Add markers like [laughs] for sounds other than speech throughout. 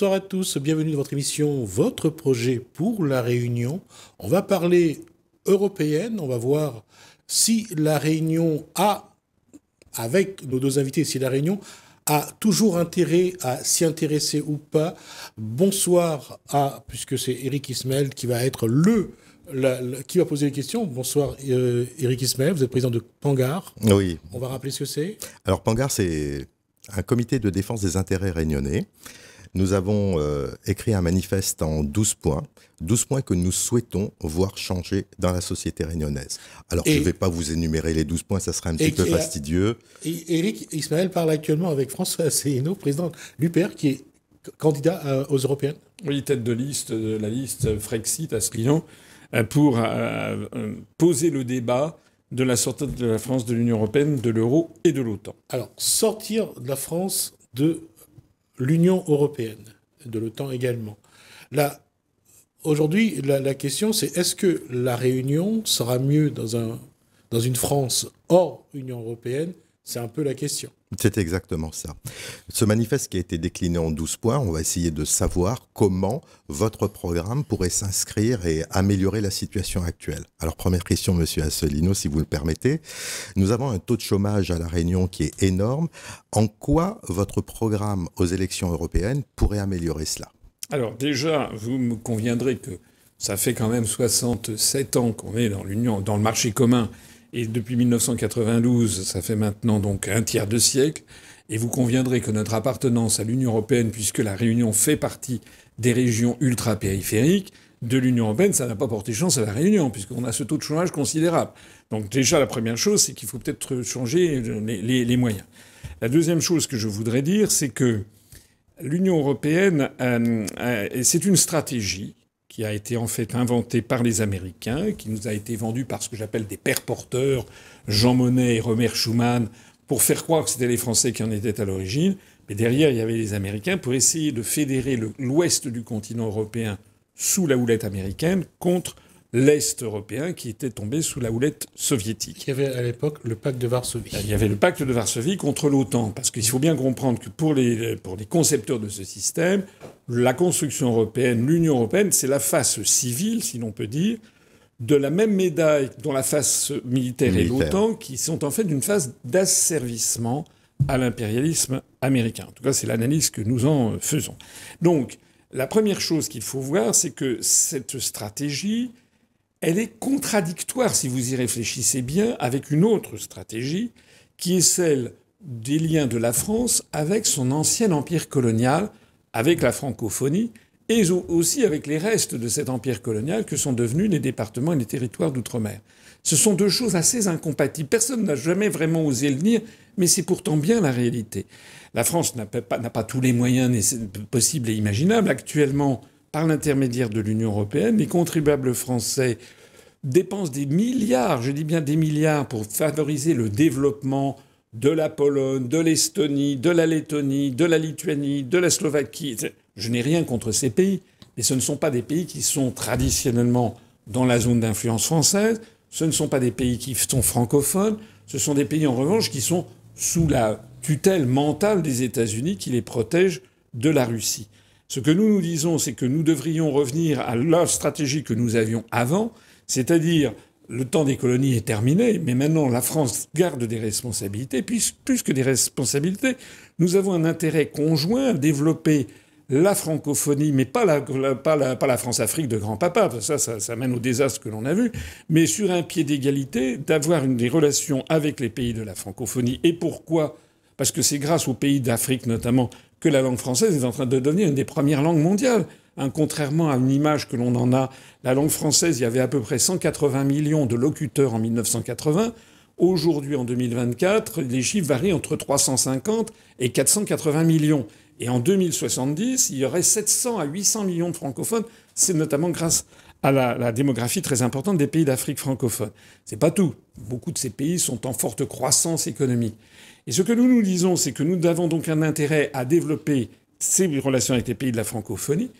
Bonsoir à tous, bienvenue dans votre émission Votre projet pour la Réunion. On va parler européenne, on va voir si la Réunion a, avec nos deux invités, si la Réunion a toujours intérêt à s'y intéresser ou pas. Bonsoir à, puisque c'est Eric Ismail qui va être le qui va poser les questions Bonsoir, euh, Éric Eric Ismail, vous êtes président de Pangar. Oui. On va rappeler ce que c'est. Alors, Pangar, c'est un comité de défense des intérêts réunionnais nous avons euh, écrit un manifeste en 12 points, 12 points que nous souhaitons voir changer dans la société réunionnaise. Alors, je ne vais pas vous énumérer les 12 points, ça serait un petit peu fastidieux. Éric Ismaël parle actuellement avec François Asselineau, président de l'UPR, qui est candidat euh, aux européennes. Oui, tête de liste de euh, la liste Frexit à ce client pour poser le débat de la sortie de la France de l'Union européenne, de l'euro et de l'OTAN. Alors, sortir de la France de l'Union européenne, de l'OTAN également. Là, aujourd'hui, la, question, c'est est-ce que la réunion sera mieux dans une France hors Union européenne c'est un peu la question. C'est exactement ça. Ce manifeste qui a été décliné en 12 points, on va essayer de savoir comment votre programme pourrait s'inscrire et améliorer la situation actuelle. Alors première question, Monsieur Asselineau, si vous le permettez. Nous avons un taux de chômage à La Réunion qui est énorme. En quoi votre programme aux élections européennes pourrait améliorer cela Alors déjà, vous me conviendrez que ça fait quand même 67 ans qu'on est dans l'Union, dans le marché commun et depuis 1992, ça fait maintenant donc un tiers de siècle, et vous conviendrez que notre appartenance à l'Union européenne, puisque la Réunion fait partie des régions ultra-périphériques de l'Union européenne, ça n'a pas porté chance à la Réunion, puisqu'on a ce taux de chômage considérable. Donc déjà, la première chose, c'est qu'il faut peut-être changer les, moyens. La deuxième chose que je voudrais dire, c'est que l'Union européenne, euh, euh, c'est une stratégie qui a été en fait inventé par les Américains, qui nous a été vendu par ce que j'appelle des pères porteurs, Jean Monnet et Romer Schuman, pour faire croire que c'était les Français qui en étaient à l'origine. Mais derrière, il y avait les Américains pour essayer de fédérer l'ouest du continent européen sous la houlette américaine contre l'Est européen qui était tombé sous la houlette soviétique. Il y avait à l'époque le pacte de Varsovie. Il y avait le pacte de Varsovie contre l'OTAN, parce qu'il faut bien comprendre que pour les, pour les concepteurs de ce système, la construction européenne, l'Union européenne, c'est la face civile, si l'on peut dire, de la même médaille dont la face militaire, et l'OTAN, qui sont en fait une phase d'asservissement à l'impérialisme américain. En tout cas, c'est l'analyse que nous en faisons. Donc, la première chose qu'il faut voir, c'est que cette stratégie, elle est contradictoire, si vous y réfléchissez bien, avec une autre stratégie, qui est celle des liens de la France avec son ancien empire colonial, avec la francophonie, et aussi avec les restes de cet empire colonial que sont devenus les départements et les territoires d'outre-mer. Ce sont deux choses assez incompatibles. Personne n'a jamais vraiment osé le dire, mais c'est pourtant bien la réalité. La France n'a pas, tous les moyens possibles et imaginables. Actuellement, par l'intermédiaire de l'Union européenne, les contribuables français dépensent des milliards, je dis bien des milliards, pour favoriser le développement de la Pologne, de l'Estonie, de la Lettonie, de la Lituanie, de la Slovaquie. Je n'ai rien contre ces pays, mais ce ne sont pas des pays qui sont traditionnellement dans la zone d'influence française, ce ne sont pas des pays qui sont francophones, ce sont des pays en revanche qui sont sous la tutelle mentale des États-Unis qui les protègent de la Russie. Ce que nous nous disons, c'est que nous devrions revenir à la stratégie que nous avions avant, c'est-à-dire le temps des colonies est terminé, mais maintenant la France garde des responsabilités, plus, plus que des responsabilités, nous avons un intérêt conjoint à développer la francophonie, mais pas la, France-Afrique de grand-papa, ça, ça, mène au désastre que l'on a vu, mais sur un pied d'égalité, d'avoir des relations avec les pays de la francophonie. Et pourquoi Parce que c'est grâce aux pays d'Afrique notamment que la langue française est en train de devenir une des premières langues mondiales. contrairement à une image que l'on en a, la langue française, il y avait à peu près 180 millions de locuteurs en 1980. Aujourd'hui, en 2024, les chiffres varient entre 350 et 480 millions. Et en 2070, il y aurait 700 à 800 millions de francophones. C'est notamment grâce à la, démographie très importante des pays d'Afrique francophone. C'est pas tout. Beaucoup de ces pays sont en forte croissance économique. Et ce que nous nous disons, c'est que nous avons donc un intérêt à développer ces relations avec les pays de la francophonie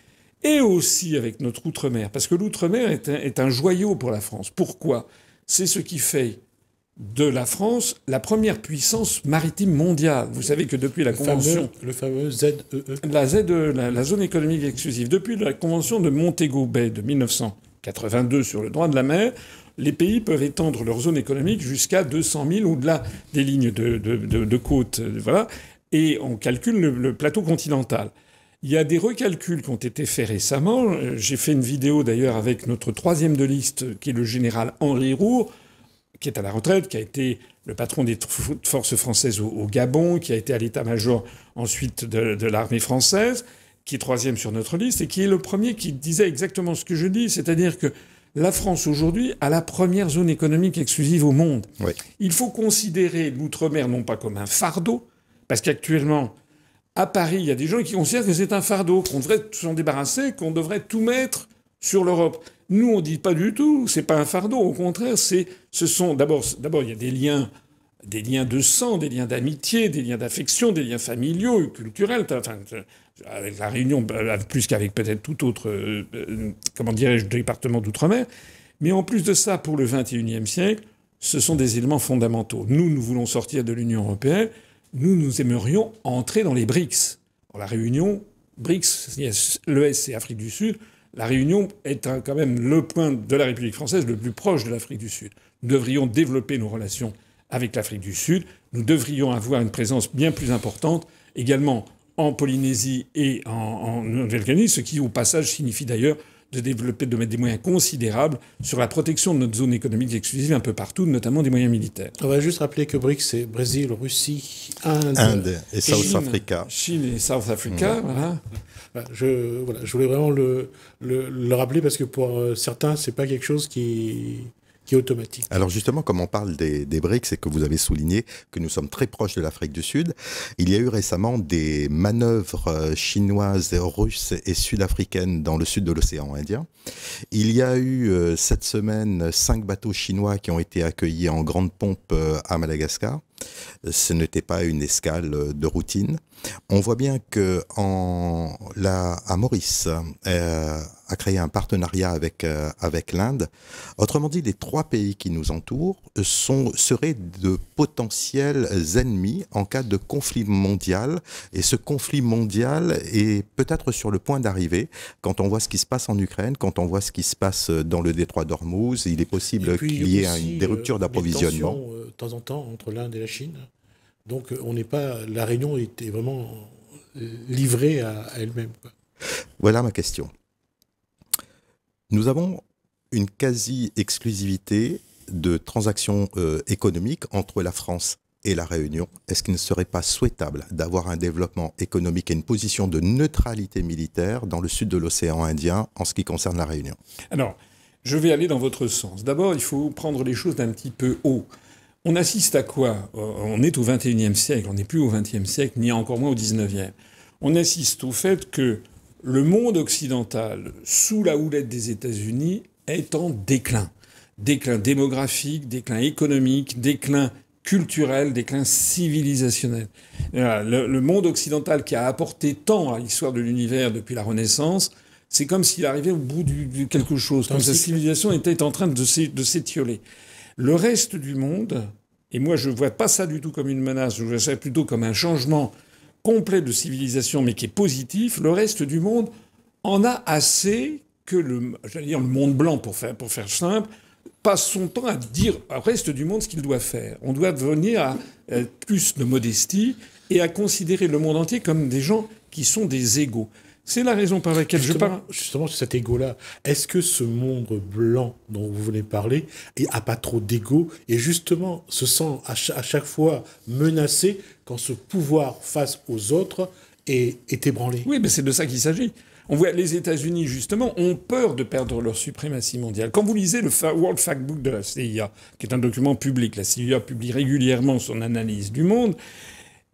et aussi avec notre outre-mer, parce que l'outre-mer est, un joyau pour la France. Pourquoi C'est ce qui fait de la France, la première puissance maritime mondiale. Vous savez que depuis la convention... le fameux ZEE. E. Euh, la, zone économique exclusive. Depuis la convention de Montego Bay de 1982 sur le droit de la mer, les pays peuvent étendre leur zone économique jusqu'à 200 000 au-delà des lignes de, de, côte. Euh, voilà. Et on calcule le, plateau continental. Il y a des recalculs qui ont été faits récemment. Euh, j'ai fait une vidéo d'ailleurs avec notre troisième de liste, qui est le général Henri Roux, qui est à la retraite, qui a été le patron des forces françaises au, Gabon, qui a été à l'état-major ensuite de, l'armée française, qui est troisième sur notre liste et qui est le premier qui disait exactement ce que je dis, c'est-à-dire que la France aujourd'hui a la première zone économique exclusive au monde. Il faut considérer l'outre-mer non pas comme un fardeau, parce qu'actuellement, à Paris, il y a des gens qui considèrent que c'est un fardeau, qu'on devrait s'en débarrasser, qu'on devrait tout mettre sur l'Europe. Nous, on ne dit pas du tout, c'est pas un fardeau, au contraire, c'est, ce sont d'abord, d'abord, il y a des liens, des liens de sang, des liens d'amitié, des liens d'affection, des liens familiaux, culturels, enfin, avec la Réunion, bah, plus qu'avec peut-être tout autre, euh, euh, comment dirais-je, département d'outre-mer. Mais en plus de ça, pour le XXIe siècle, ce sont des éléments fondamentaux. Nous, nous voulons sortir de l'Union européenne, nous, nous aimerions entrer dans les BRICS. Dans la Réunion, BRICS, l'ES et Afrique du Sud, la Réunion est quand même le point de la République française le plus proche de l'Afrique du Sud. Nous devrions développer nos relations avec l'Afrique du Sud. Nous devrions avoir une présence bien plus importante également en Polynésie et en, en Nouvelle-Calédonie, ce qui au passage signifie d'ailleurs de développer, de mettre des moyens considérables sur la protection de notre zone économique exclusive un peu partout, notamment des moyens militaires. On va juste rappeler que BRICS, c'est Brésil, Russie, Inde, et South Africa. Chine et South Africa, voilà. Bah, je, Je voulais vraiment le, le, le, rappeler parce que pour euh, certains, c'est pas quelque chose qui automatique. Alors justement, comme on parle des, des BRICS et que vous avez souligné que nous sommes très proches de l'Afrique du Sud, il y a eu récemment des manœuvres euh, chinoises, russes et sud-africaines dans le sud de l'océan Indien. Il y a eu euh, cette semaine cinq bateaux chinois qui ont été accueillis en grande pompe euh, à Madagascar. Ce n'était pas une escale de routine. On voit bien que en, la, à Maurice a euh, créé un partenariat avec, euh, avec l'Inde. Autrement dit, les trois pays qui nous entourent sont, seraient de potentiels ennemis en cas de conflit mondial. Et ce conflit mondial est peut-être sur le point d'arriver. Quand on voit ce qui se passe en Ukraine, quand on voit ce qui se passe dans le détroit d'Ormuz, il est possible qu'il y ait une, des ruptures euh, d'approvisionnement. de temps en temps entre l'Inde et la Chine. Donc euh, on n'est pas, la Réunion était vraiment livrée à, elle-même. Voilà ma question. Nous avons une quasi-exclusivité de transactions euh, économiques entre la France et la Réunion. Est-ce qu'il ne serait pas souhaitable d'avoir un développement économique et une position de neutralité militaire dans le sud de l'océan Indien en ce qui concerne la Réunion Alors, je vais aller dans votre sens. D'abord, il faut prendre les choses d'un petit peu haut. On assiste à quoi euh, On est au XXIe siècle, on n'est plus au XXe siècle, ni encore moins au XIXe. On assiste au fait que le monde occidental, sous la houlette des États-Unis, est en déclin. Déclin démographique, déclin économique, déclin culturel, déclin civilisationnel. Le, monde occidental qui a apporté tant à l'histoire de l'univers depuis la Renaissance, c'est comme s'il arrivait au bout de quelque chose, comme sa civilisation était en train de s'étioler. Le reste du monde et moi, je ne vois pas ça du tout comme une menace, je vois plutôt comme un changement complet de civilisation, mais qui est positif. Le reste du monde en a assez que le, dire, le monde blanc, pour faire, pour faire simple, passe son temps à dire au reste du monde ce qu'il doit faire. On doit venir à euh, plus de modestie et à considérer le monde entier comme des gens qui sont des égaux. C'est la raison par laquelle je parle. Justement, sur cet égo là est-ce que ce monde blanc dont vous venez parler n'a pas trop d'égo et justement se sent à, chaque fois menacé quand ce pouvoir face aux autres est, est ébranlé Oui, mais c'est de ça qu'il s'agit. On voit les États-Unis, justement, ont peur de perdre leur suprématie mondiale. Quand vous lisez le World Factbook de la CIA, qui est un document public, la CIA publie régulièrement son analyse du monde,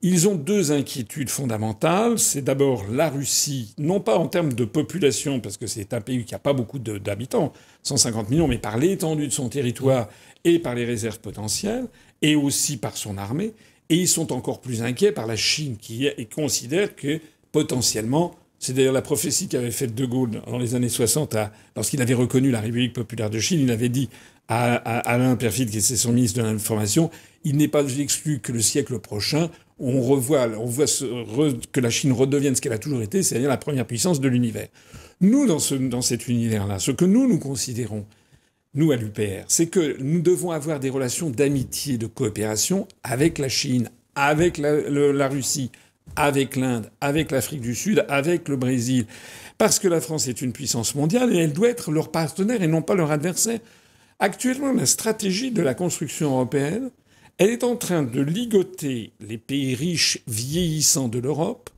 ils ont deux inquiétudes fondamentales. C'est d'abord la Russie, non pas en termes de population, parce que c'est un pays qui n'a pas beaucoup d'habitants, 150 millions, mais par l'étendue de son territoire et par les réserves potentielles, et aussi par son armée. Et ils sont encore plus inquiets par la Chine, qui considère que potentiellement, c'est d'ailleurs la prophétie qu'avait faite De Gaulle dans les années 60, lorsqu'il avait reconnu la République populaire de Chine, il avait dit à, Alain perfide qui était son ministre de l'Information, il n'est pas exclu que le siècle prochain, on revoit, on voit que la Chine redevienne ce qu'elle a toujours été, c'est-à-dire la première puissance de l'univers. Nous, dans, ce, dans cet univers-là, ce que nous, nous considérons, nous, à l'UPR, c'est que nous devons avoir des relations d'amitié, de coopération avec la Chine, avec la Russie, avec l'Inde, avec l'Afrique du Sud, avec le Brésil, parce que la France est une puissance mondiale et elle doit être leur partenaire et non pas leur adversaire. Actuellement, la stratégie de la construction européenne, elle est en train de ligoter les pays riches vieillissants de l'Europe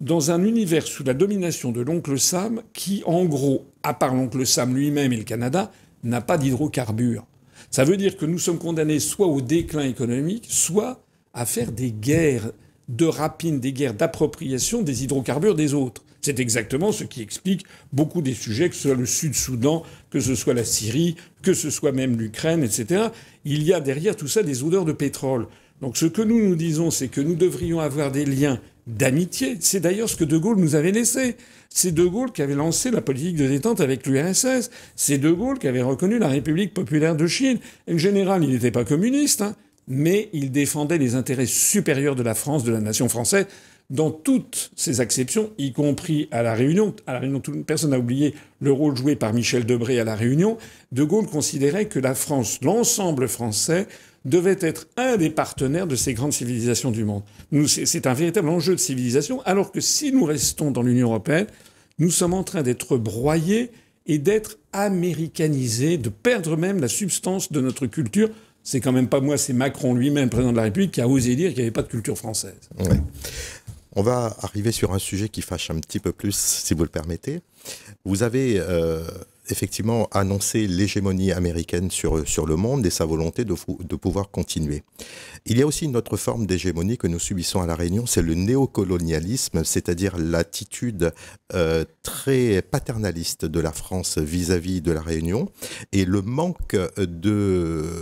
dans un univers sous la domination de l'oncle Sam qui, en gros, à part l'oncle Sam lui-même et le Canada, n'a pas d'hydrocarbures. Ça veut dire que nous sommes condamnés soit au déclin économique, soit à faire des guerres de rapine, des guerres d'appropriation des hydrocarbures des autres. C'est exactement ce qui explique beaucoup des sujets, que ce soit le Sud-Soudan, que ce soit la Syrie, que ce soit même l'Ukraine, etc. Il y a derrière tout ça des odeurs de pétrole. Donc ce que nous nous disons, c'est que nous devrions avoir des liens d'amitié. C'est d'ailleurs ce que De Gaulle nous avait laissé. C'est De Gaulle qui avait lancé la politique de détente avec l'URSS. C'est De Gaulle qui avait reconnu la République populaire de Chine. En général, il n'était pas communiste, hein, mais il défendait les intérêts supérieurs de la France, de la nation française dans toutes ces acceptions, y compris à La Réunion. À La Réunion, personne n'a oublié le rôle joué par Michel Debré à La Réunion. De Gaulle considérait que la France, l'ensemble français, devait être un des partenaires de ces grandes civilisations du monde. C'est un véritable enjeu de civilisation, alors que si nous restons dans l'Union européenne, nous sommes en train d'être broyés et d'être américanisés, de perdre même la substance de notre culture c'est quand même pas moi, c'est Macron lui-même, président de la République, qui a osé dire qu'il n'y avait pas de culture française. On va arriver sur un sujet qui fâche un petit peu plus, si vous le permettez. Vous avez euh, effectivement annoncé l'hégémonie américaine sur, sur le monde et sa volonté de, pouvoir continuer. Il y a aussi une autre forme d'hégémonie que nous subissons à La Réunion, c'est le néocolonialisme, c'est-à-dire l'attitude euh, très paternaliste de la France vis à -vis de La Réunion et le manque de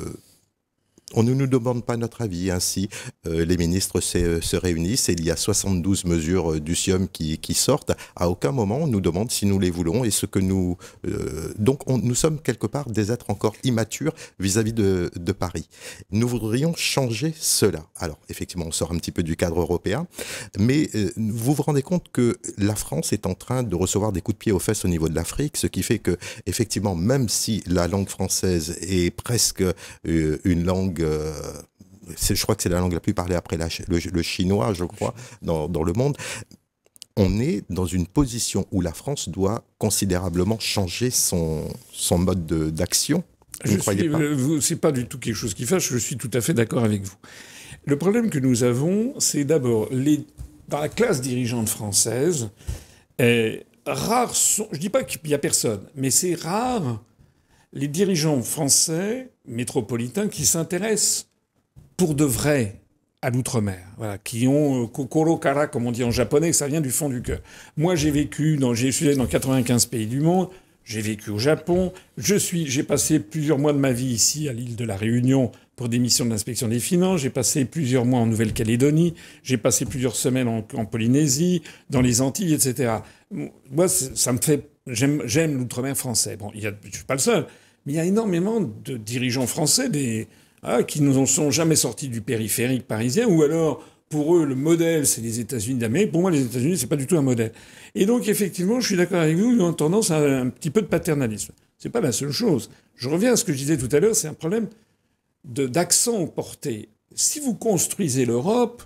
on ne nous demande pas notre avis. Ainsi, euh, les ministres se, réunissent et il y a 72 mesures euh, du CIOM qui, sortent. À aucun moment, on nous demande si nous les voulons et ce que nous. Euh, donc, nous sommes quelque part des êtres encore immatures vis-à-vis de, Paris. Nous voudrions changer cela. Alors, effectivement, on sort un petit peu du cadre européen, mais vous vous rendez compte que la France est en train de recevoir des coups de pied aux fesses au niveau de l'Afrique, ce qui fait que, effectivement, même si la langue française est presque une langue euh, je crois que c'est la langue la plus parlée après le, chinois, je crois, dans, le monde. On est dans une position où la France doit considérablement changer son, son mode d'action. Je ne pas euh, C'est pas du tout quelque chose qui fâche, je suis tout à fait d'accord avec vous. Le problème que nous avons, c'est d'abord, dans la classe dirigeante française, euh, rares je ne dis pas qu'il n'y a personne, mais c'est rare les dirigeants français métropolitains qui s'intéressent pour de vrai à l'outre-mer, voilà, qui ont kokoro euh, kara, comme on dit en japonais, ça vient du fond du cœur. Moi, j'ai vécu, dans, j'ai dans 95 pays du monde, j'ai vécu au Japon, je suis, j'ai passé plusieurs mois de ma vie ici à l'île de la Réunion pour des missions d'inspection des finances, j'ai passé plusieurs mois en Nouvelle-Calédonie, j'ai passé plusieurs semaines en, en, Polynésie, dans les Antilles, etc. Moi, ça me fait j'aime l'outre-mer français. Bon, il je ne suis pas le seul, mais il y a énormément de dirigeants français des, ah, qui ne sont jamais sortis du périphérique parisien, ou alors, pour eux, le modèle, c'est les États-Unis d'Amérique. Pour moi, les États-Unis, ce n'est pas du tout un modèle. Et donc, effectivement, je suis d'accord avec vous, ils ont tendance à un petit peu de paternalisme. Ce n'est pas la seule chose. Je reviens à ce que je disais tout à l'heure, c'est un problème d'accent porté. Si vous construisez l'Europe,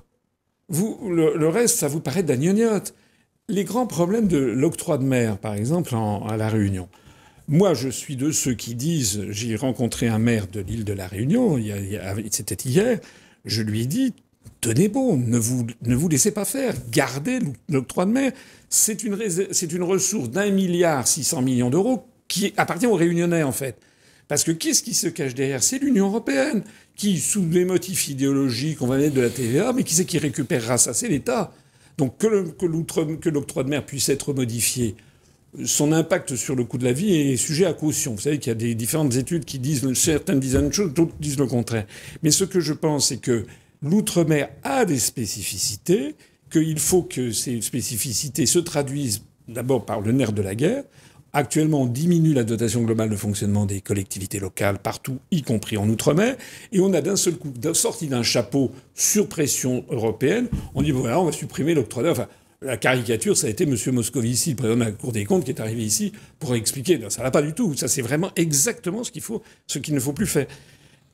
vous, le, reste, ça vous paraît de les grands problèmes de l'octroi de mer, par exemple, à La Réunion. Moi, je suis de ceux qui disent, j'ai rencontré un maire de l'île de La Réunion, c'était hier, je lui ai dit, tenez bon, ne vous, ne vous laissez pas faire, gardez l'octroi de mer. C'est une, une ressource d'un milliard 600 millions d'euros qui appartient aux Réunionnais, en fait. Parce que qu'est-ce qui se cache derrière C'est l'Union européenne qui, sous les motifs idéologiques, on va mettre de la TVA, mais qui c'est qui récupérera ça C'est l'État. Donc que l'octroi de mer puisse être modifié, son impact sur le coût de la vie est sujet à caution. Vous savez qu'il y a des différentes études qui disent, certaines disent une chose, d'autres disent le contraire. Mais ce que je pense, c'est que l'outre-mer a des spécificités, qu'il faut que ces spécificités se traduisent d'abord par le nerf de la guerre, Actuellement, on diminue la dotation globale de fonctionnement des collectivités locales partout, y compris en Outre-mer, et on a d'un seul coup, sorti d'un chapeau sur pression européenne, on dit, voilà, on va supprimer l'octroi Enfin, la caricature, ça a été M. Moscovici, le président de la Cour des comptes, qui est arrivé ici pour expliquer. Ça ça va pas du tout. Ça, c'est vraiment exactement ce qu'il faut, ce qu'il ne faut plus faire.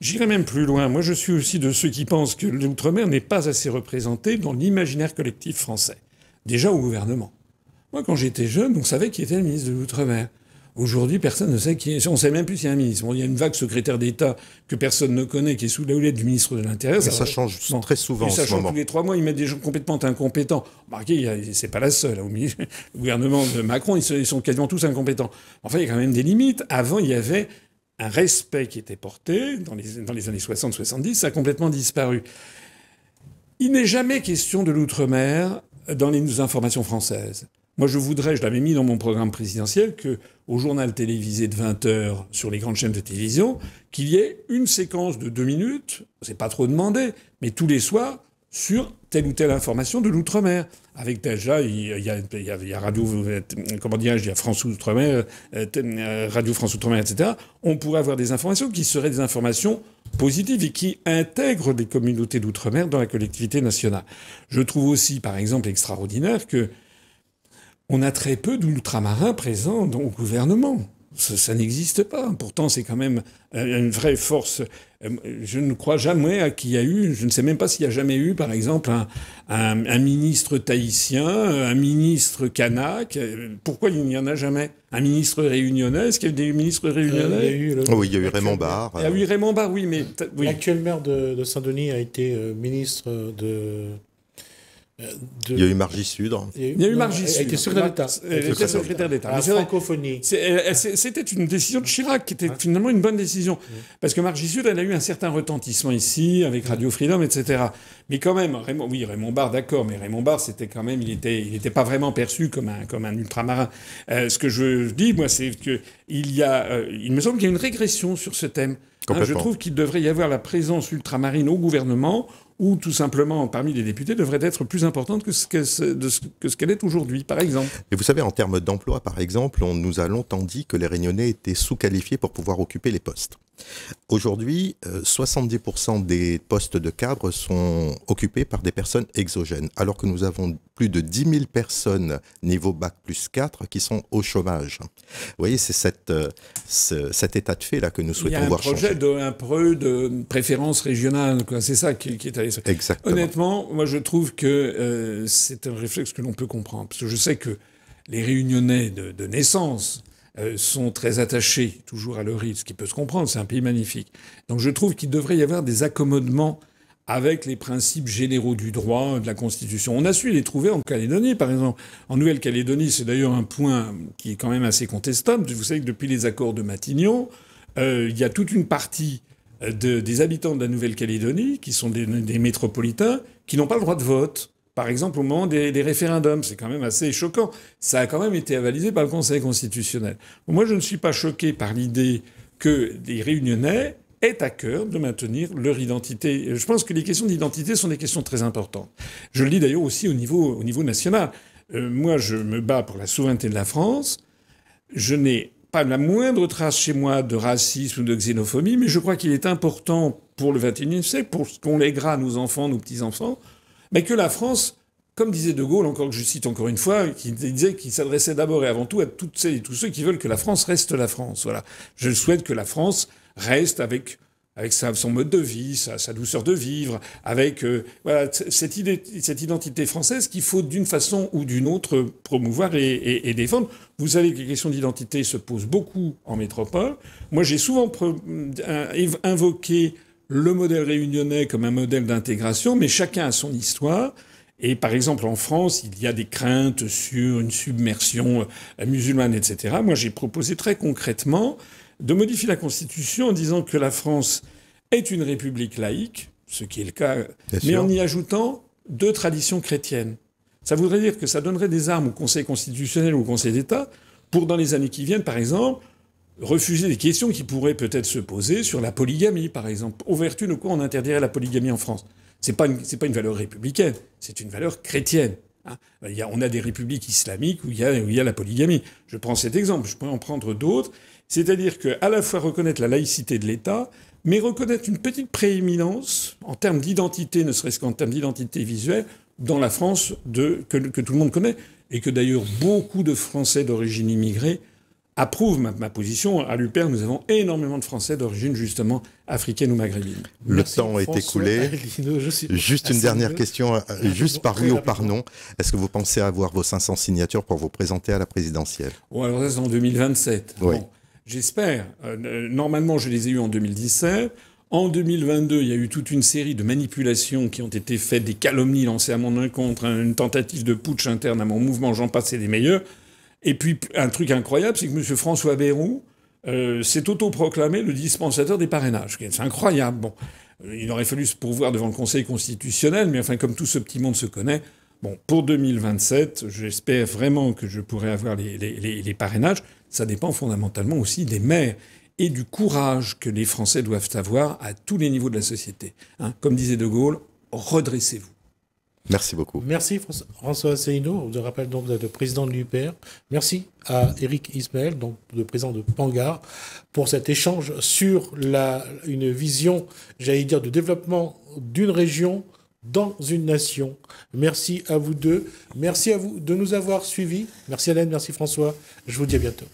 J'irai même plus loin. Moi, je suis aussi de ceux qui pensent que l'outre-mer n'est pas assez représenté dans l'imaginaire collectif français, déjà au gouvernement. Moi, quand j'étais jeune, on savait qui était le ministre de l'Outre-mer. Aujourd'hui, personne ne sait qui est. On ne sait même plus s'il y a un ministre. il y a une vague secrétaire d'État que personne ne connaît, qui est sous la houlette du ministre de l'Intérieur. Ça, change très souvent. en tous les trois mois. Ils mettent des gens complètement incompétents. Remarquez, c'est pas la seule. Hein, [laughs] au gouvernement de Macron, ils sont quasiment tous incompétents. Enfin, il y a quand même des limites. Avant, il y avait un respect qui était porté dans dans les années 60-70. Ça a complètement disparu. Il n'est jamais question de l'outre-mer dans les informations françaises. Moi, je voudrais, je l'avais mis dans mon programme présidentiel, que au journal télévisé de 20 h sur les grandes chaînes de télévision, qu'il y ait une séquence de deux minutes, c'est pas trop demandé, mais tous les soirs sur telle ou telle information de l'outre-mer. Avec déjà, il y, a, Radio, comment dire, il France Outre-mer, euh, euh, Radio France Outre-mer, etc. On pourrait avoir des informations qui seraient des informations positives et qui intègrent les communautés d'outre-mer dans la collectivité nationale. Je trouve aussi, par exemple, extraordinaire que on a très peu d'ultramarins présents au gouvernement. Ça, n'existe pas. Pourtant, c'est quand même euh, une vraie force. Euh, je ne crois jamais qu'il y a eu, je ne sais même pas s'il y a jamais eu, par exemple, un, ministre tahitien, un ministre kanak. Euh, pourquoi il n'y en a jamais Un ministre réunionnais Est-ce qu'il y a eu des ministres réunionnais il oh Oui, il y a eu Raymond Barre. Il y a eu Raymond Barre, oui, mais. L'actuel maire de Saint-Denis a été ministre de euh, hein. Il y a eu Margie Sud. Il y a eu Margie Sud. Elle était secrétaire d'État. francophonie. C'était une décision de Chirac qui était hein finalement une bonne décision. Parce que Margie Sud, elle a eu un certain retentissement ici, avec mm. Radio Freedom, etc. Mais quand même, Raymond, oui, Raymond Barre, d'accord, mais Raymond Barre, c'était quand même, il n'était il était pas vraiment perçu comme un, comme un ultramarin. Euh, ce que je dis, moi, c'est que il y a, euh, il me semble qu'il y a une régression sur ce thème. Hein, je trouve qu'il devrait y avoir la présence ultramarine au gouvernement ou tout simplement parmi les députés devrait être plus importante que ce qu'elle est aujourd'hui, par exemple. Et vous savez, en termes d'emploi, par exemple, on nous a longtemps dit que les Réunionnais étaient sous-qualifiés pour pouvoir occuper les postes. Aujourd'hui, 70% euh, des postes de cadre sont occupés par des personnes exogènes, alors que nous avons plus de 10 000 personnes niveau Bac plus 4 qui sont au chômage. Vous voyez, c'est cette, euh, cet état de fait-là que nous souhaitons voir changer. Il y a un projet de, de préférence régionale, c'est ça qui, qui, est à Exactement. Honnêtement, moi je trouve que euh, c'est un réflexe que l'on peut comprendre, parce que je sais que les réunionnais de, de naissance euh, sont très attachés toujours à leur île, ce qui peut se comprendre, c'est un pays magnifique. Donc je trouve qu'il devrait y avoir des accommodements avec les principes généraux du droit, de la Constitution. On a su les trouver en Calédonie, par exemple. En Nouvelle-Calédonie, c'est d'ailleurs un point qui est quand même assez contestable. Vous savez que depuis les accords de Matignon, euh, il y a toute une partie euh, des habitants de la Nouvelle-Calédonie, qui sont des métropolitains, qui n'ont pas le droit de vote par exemple au moment des, référendums. C'est quand même assez choquant. Ça a quand même été avalisé par le Conseil constitutionnel. Moi, je ne suis pas choqué par l'idée que les réunionnais aient à cœur de maintenir leur identité. Je pense que les questions d'identité sont des questions très importantes. Je le dis d'ailleurs aussi au niveau, national. Euh, moi, je me bats pour la souveraineté de la France. Je n'ai pas la moindre trace chez moi de racisme ou de xénophobie, mais je crois qu'il est important pour le XXIe siècle, pour ce qu'on lèguera à nos enfants, nos petits-enfants, mais que la France, comme disait De Gaulle, encore que je cite encore une fois, qui disait qu'il s'adressait d'abord et avant tout à toutes celles et tous ceux qui veulent que la France reste la France. Voilà. Je souhaite que la France reste avec avec son mode de vie, sa, douceur de vivre, avec euh, voilà, cette, idée, cette identité française qu'il faut d'une façon ou d'une autre promouvoir et, et, défendre. Vous savez que les questions d'identité se posent beaucoup en métropole. Moi, j'ai souvent euh, invoqué le modèle réunionnais comme un modèle d'intégration, mais chacun a son histoire. Et par exemple, en France, il y a des craintes sur une submersion euh, musulmane, etc. Moi, j'ai proposé très concrètement de modifier la Constitution en disant que la France est une république laïque, ce qui est le cas, mais en y ajoutant deux traditions chrétiennes. Ça voudrait dire que ça donnerait des armes au Conseil constitutionnel ou au Conseil d'État pour, dans les années qui viennent, par exemple, refuser des questions qui pourraient peut-être se poser sur la polygamie, par exemple. Au vertu de quoi on interdirait la polygamie en France C'est pas une, pas une valeur républicaine, c'est une valeur chrétienne. Hein. Il y a, on a des républiques islamiques où il, y a, la polygamie. Je prends cet exemple, je pourrais en prendre d'autres. C'est-à-dire qu'à la fois reconnaître la laïcité de l'État, mais reconnaître une petite prééminence en termes d'identité, ne serait-ce qu'en termes d'identité visuelle, dans la France de, que tout le monde connaît, et que d'ailleurs beaucoup de Français d'origine immigrée approuve ma, position. À l'UPER, nous avons énormément de Français d'origine justement africaine ou maghrébine. Le temps est écoulé. Juste une dernière question, euh, juste par oui ou par non. Est-ce que vous pensez avoir vos 500 signatures pour vous présenter à la présidentielle Bon, alors ça, c'est en 2027. J'espère. Euh, euh, normalement, je les ai eues en 2017. En 2022, il y a eu toute une série de manipulations qui ont été faites, des calomnies lancées à mon encontre, hein, une tentative de putsch interne à mon mouvement, j'en passe des meilleurs. Et puis, un truc incroyable, c'est que M. François Bayrou euh, s'est autoproclamé le dispensateur des parrainages. C'est incroyable. Bon, euh, il aurait fallu se pourvoir devant le Conseil constitutionnel, mais enfin, comme tout ce petit monde se connaît, Bon, pour 2027, j'espère vraiment que je pourrai avoir les, parrainages. Ça dépend fondamentalement aussi des maires et du courage que les Français doivent avoir à tous les niveaux de la société. Hein. comme disait De Gaulle, redressez-vous. Merci beaucoup. Merci François Asselineau. Je rappelle donc que vous êtes le président de l'UPR. Merci à Eric Ismaël, donc le président de Pangar, pour cet échange sur la, une vision, j'allais dire, de développement d'une région dans une nation. Merci à vous deux. Merci à vous de nous avoir suivis. Merci Hélène, merci François. Je vous dis à bientôt.